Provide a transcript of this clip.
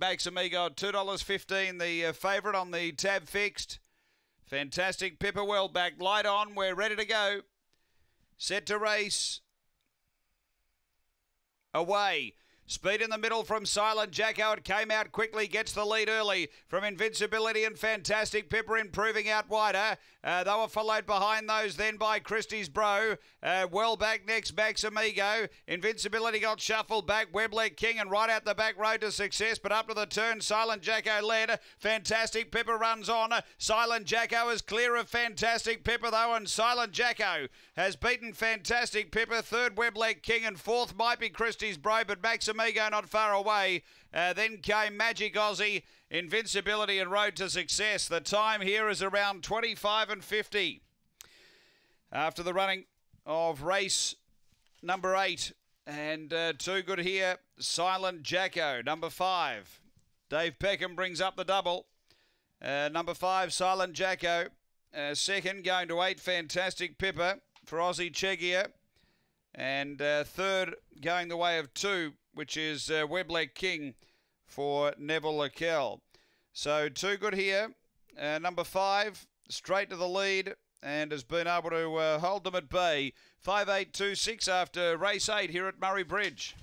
Makes Amigo $2.15, the uh, favourite on the tab fixed. Fantastic. Pippa well back. Light on. We're ready to go. Set to race. Away. Speed in the middle from Silent Jacko. It came out quickly, gets the lead early from Invincibility and Fantastic Pipper improving out wider. Uh, they were followed behind those then by Christie's Bro. Uh, well back next, backs Amigo. Invincibility got shuffled back. Webleg King and right out the back road to success, but up to the turn, Silent Jacko led. Fantastic Pipper runs on. Silent Jacko is clear of Fantastic Pipper though, and Silent Jacko has beaten Fantastic Pipper. Third, Webleg King, and fourth might be Christie's Bro, but Maxim. Amigo not far away. Uh, then came Magic Aussie, Invincibility and Road to Success. The time here is around 25 and 50. After the running of race number eight, and uh, two good here, Silent Jacko, number five. Dave Peckham brings up the double. Uh, number five, Silent Jacko. Uh, second, going to eight, Fantastic Pipper for Aussie Chegier And uh, third, going the way of two, which is uh, King for Neville Laquel. So too good here. Uh, number five, straight to the lead and has been able to uh, hold them at bay. 5826 after race eight here at Murray Bridge.